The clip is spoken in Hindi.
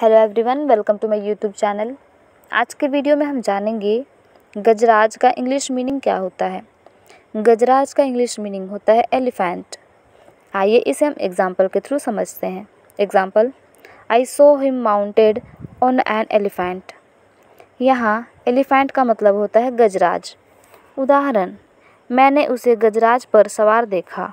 hello everyone welcome to my YouTube channel आज के वीडियो में हम जानेंगे गजराज का इंग्लिश मीनिंग क्या होता है गजराज का इंग्लिश मीनिंग होता है एलिफेंट आइए इसे हम एग्जांपल के थ्रू समझते हैं example I saw him mounted on an elephant यहाँ एलिफेंट का मतलब होता है गजराज उदाहरण मैंने उसे गजराज पर सवार देखा